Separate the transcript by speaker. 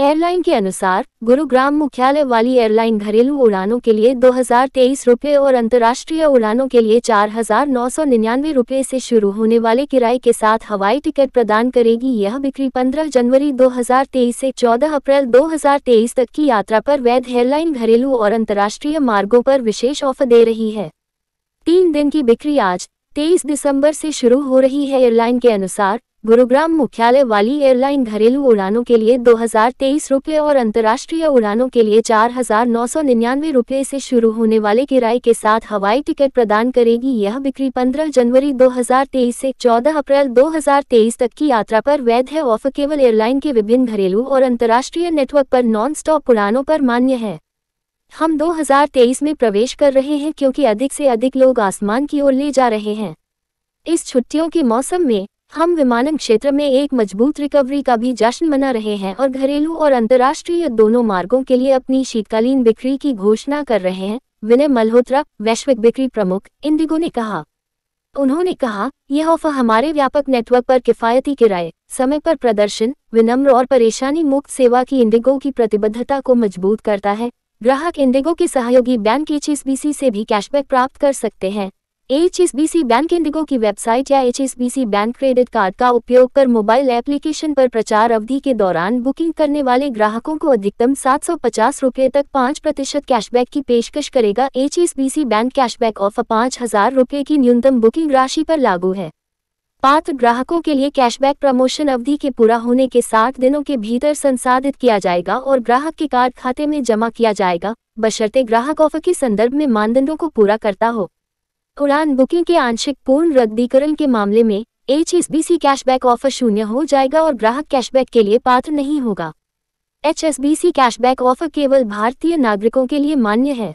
Speaker 1: airline के अनुसार गुरुग्राम मुख्यालय वाली एयरलाइन घरेलू उड़ानों के लिए दो हजार तेईस और अंतर्राष्ट्रीय उड़ानों के लिए चार हजार नौ सौ निन्यानवे रूपए से शुरू होने वाले किराए के साथ हवाई टिकट प्रदान करेगी यह बिक्री पंद्रह जनवरी दो हजार तेईस से चौदह अप्रैल दो हजार तेईस तक की यात्रा पर वैध एयरलाइन घरेलू और अंतर्राष्ट्रीय मार्गों पर विशेष ऑफर दे रही है तीन दिन की बिक्री आज तेईस दिसंबर से शुरू हो रही है एयरलाइन के अनुसार गुरुग्राम मुख्यालय वाली एयरलाइन घरेलू उड़ानों के लिए दो हजार तेईस और अंतर्राष्ट्रीय उड़ानों के लिए चार हजार नौ सौ निन्यानवे रूपए से शुरू होने वाले किराए के साथ हवाई टिकट प्रदान करेगी यह बिक्री 15 जनवरी 2023 से 14 अप्रैल 2023 तक की यात्रा पर वैध है ऑफर केवल एयरलाइन के विभिन्न घरेलू और अंतर्राष्ट्रीय नेटवर्क पर नॉन स्टॉप उड़ानों पर मान्य है हम 2023 में प्रवेश कर रहे हैं क्योंकि अधिक से अधिक लोग आसमान की ओर ले जा रहे हैं इस छुट्टियों के मौसम में हम विमानन क्षेत्र में एक मजबूत रिकवरी का भी जश्न मना रहे हैं और घरेलू और अंतर्राष्ट्रीय दोनों मार्गों के लिए अपनी शीतकालीन बिक्री की घोषणा कर रहे हैं विनय मल्होत्रा वैश्विक बिक्री प्रमुख इंडिगो ने कहा उन्होंने कहा यह ऑफर हमारे व्यापक नेटवर्क पर किफायती किराए समय पर प्रदर्शन विनम्र और परेशानी मुक्त सेवा की इंडिगो की प्रतिबद्धता को मजबूत करता है ग्राहक इंडिगो के सहयोगी बैंक एच से भी कैशबैक प्राप्त कर सकते हैं एच बैंक इंडिगो की वेबसाइट या एच बैंक क्रेडिट कार्ड का उपयोग कर मोबाइल एप्लीकेशन पर प्रचार अवधि के दौरान बुकिंग करने वाले ग्राहकों को अधिकतम सात सौ पचास रुपये तक पाँच प्रतिशत कैशबैक की पेशकश करेगा एच बैंक कैशबैक ऑफर पाँच हजार रुपये की न्यूनतम बुकिंग राशि पर लागू है पात्र ग्राहकों के लिए कैशबैक प्रमोशन अवधि के पूरा होने के साथ दिनों के भीतर संसाधित किया जाएगा और ग्राहक के कार्ड खाते में जमा किया जाएगा बशर्ते ग्राहक ऑफर के संदर्भ में मानदंडों को पूरा करता हो उड़ान बुकिंग के आंशिक पूर्ण रद्दीकरण के मामले में H S B C cashback offer शून्य हो जाएगा और ग्राहक कैशबैक के लिए पात्र नहीं होगा H S B C cashback offer केवल भारतीय नागरिकों के लिए मान्य है